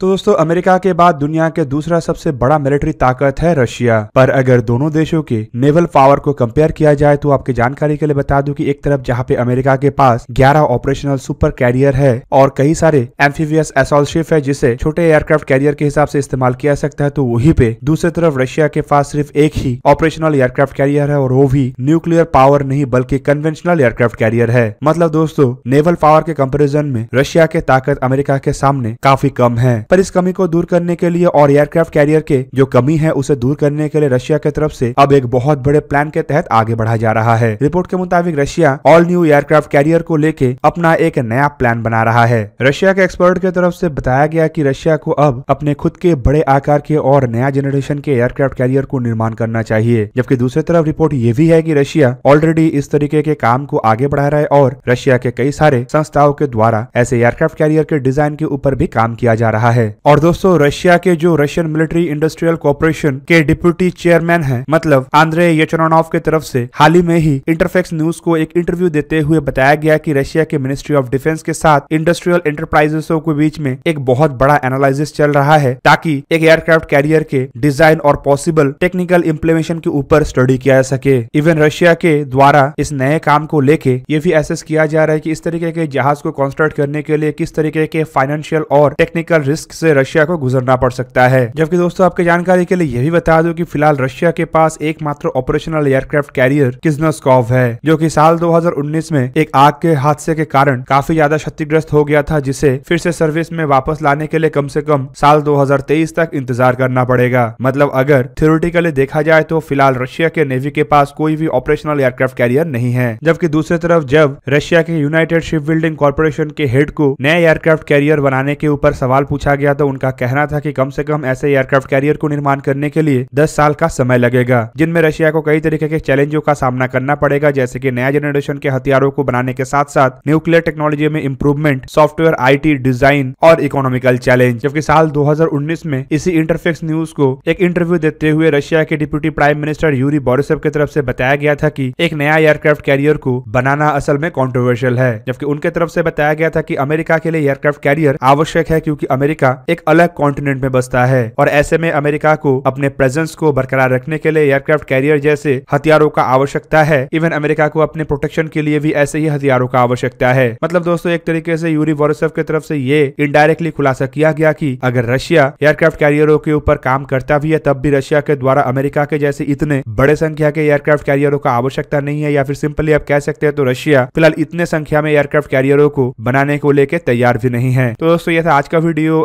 तो दोस्तों अमेरिका के बाद दुनिया के दूसरा सबसे बड़ा मिलिट्री ताकत है रशिया पर अगर दोनों देशों के नेवल पावर को कंपेयर किया जाए तो आपकी जानकारी के लिए बता दूं कि एक तरफ जहां पे अमेरिका के पास 11 ऑपरेशनल सुपर कैरियर है और कई सारे एम्फीवियस एसॉल शिप है जिसे छोटे एयरक्राफ्ट कैरियर के हिसाब से इस्तेमाल किया सकता है तो वही पे दूसरी तरफ रशिया के पास सिर्फ एक ही ऑपरेशनल एयरक्राफ्ट कैरियर है और वो भी न्यूक्लियर पावर नहीं बल्कि कन्वेंशनल एयरक्राफ्ट कैरियर है मतलब दोस्तों नेवल पावर के कम्पेरिजन में रशिया के ताकत अमेरिका के सामने काफी कम है पर इस कमी को दूर करने के लिए और एयरक्राफ्ट कैरियर के जो कमी है उसे दूर करने के लिए रशिया की तरफ से अब एक बहुत बड़े प्लान के तहत आगे बढ़ा जा रहा है रिपोर्ट के मुताबिक Russia all new aircraft carrier को लेके अपना एक नया प्लान बना रहा है रशिया के एक्सपर्ट की तरफ से बताया गया कि रशिया को अब अपने खुद के बड़े आकार के और नया जनरेशन के एयरक्राफ्ट कैरियर को निर्माण करना चाहिए जबकि दूसरी तरफ रिपोर्ट ये भी है की रशिया ऑलरेडी इस तरीके के काम को आगे बढ़ा रहा है और रशिया के कई सारे संस्थाओं के द्वारा ऐसे एयरक्राफ्ट कैरियर के डिजाइन के ऊपर भी काम किया जा रहा है है और दोस्तों रशिया के जो रशियन मिलिट्री इंडस्ट्रियल कॉरपोरेशन के डिप्यूटी चेयरमैन है मतलब आंद्रे यचरोनोव के तरफ से हाल ही में ही इंटरफेक्स न्यूज को एक इंटरव्यू देते हुए बताया गया कि रशिया के मिनिस्ट्री ऑफ डिफेंस के साथ इंडस्ट्रियल एंटरप्राइजेसों के बीच में एक बहुत बड़ा एनालिसिस चल रहा है ताकि एक एयरक्राफ्ट कैरियर के डिजाइन और पॉसिबल टेक्निकल इम्प्लीमेशन के ऊपर स्टडी किया जा सके इवन रशिया के द्वारा इस नए काम को लेके ये भी एसेस किया जा रहा है की इस तरीके के जहाज को कॉन्स्ट्रक्ट करने के लिए किस तरीके के फाइनेंशियल और टेक्निकल रिस्क से रशिया को गुजरना पड़ सकता है जबकि दोस्तों आपकी जानकारी के लिए यह भी बता दूं कि फिलहाल रशिया के पास एकमात्र ऑपरेशनल एयरक्राफ्ट कैरियर किजनस्कॉव है जो कि साल 2019 में एक आग के हादसे के कारण काफी ज्यादा क्षतिग्रस्त हो गया था जिसे फिर से सर्विस में वापस लाने के लिए कम से कम साल 2023 तक इंतजार करना पड़ेगा मतलब अगर थियोरिटिकली देखा जाए तो फिलहाल रशिया के नेवी के पास कोई भी ऑपरेशनल एयरक्राफ्ट कैरियर नहीं है जबकि दूसरी तरफ जब रशिया के यूनाइटेड शिप बिल्डिंग कॉर्पोरेशन के हेड को नए एयरक्राफ्ट कैरियर बनाने के ऊपर सवाल पूछा गया तो उनका कहना था कि कम से कम ऐसे एयरक्राफ्ट कैरियर को निर्माण करने के लिए 10 साल का समय लगेगा जिनमें रशिया को कई तरीके के चैलेंजों का सामना करना पड़ेगा जैसे की नया जनरेशन के हथियारों को बनाने के साथ साथ न्यूक्लियर टेक्नोलॉजी में इम्प्रूवमेंट सॉफ्टवेयर आई डिजाइन और इकोनॉमिकल चैलेंज जबकि साल 2019 में इसी इंटरफेक्स न्यूज को एक इंटरव्यू देते हुए रशिया के deputy prime minister Yuri Borisov की तरफ से बताया गया था कि एक नया एयरक्राफ्ट कैरियर को बनाना असल में कॉन्ट्रोवर्शियल है जबकि उनके तरफ से बताया गया था कि अमेरिका के लिए एयरक्राफ्ट कैरियर आवश्यक है क्यूँकी अमेरिका अमेरिका एक अलग कॉन्टिनेंट में बसता है और ऐसे में अमेरिका को अपने प्रेजेंस को बरकरार रखने के लिए एयरक्राफ्ट कैरियर जैसे हथियारों का आवश्यकता है इवन अमेरिका को अपने प्रोटेक्शन के लिए भी ऐसे ही हथियारों का आवश्यकता है मतलब दोस्तों एक तरीके से यूरी वॉरसेफ की तरफ से ये इनडायरेक्टली खुलासा किया गया कि अगर रशिया एयरक्राफ्ट कैरियरों के ऊपर काम करता भी है तब भी रशिया के द्वारा अमेरिका के जैसे इतने बड़े संख्या के एयरक्राफ्ट कैरियरों का आवश्यकता नहीं है या फिर सिंपली आप कह सकते हैं तो रशिया फिलहाल इतने संख्या में एयरक्राफ्ट कैरियरों को बनाने को लेकर तैयार भी नहीं है तो दोस्तों ये था आज का वीडियो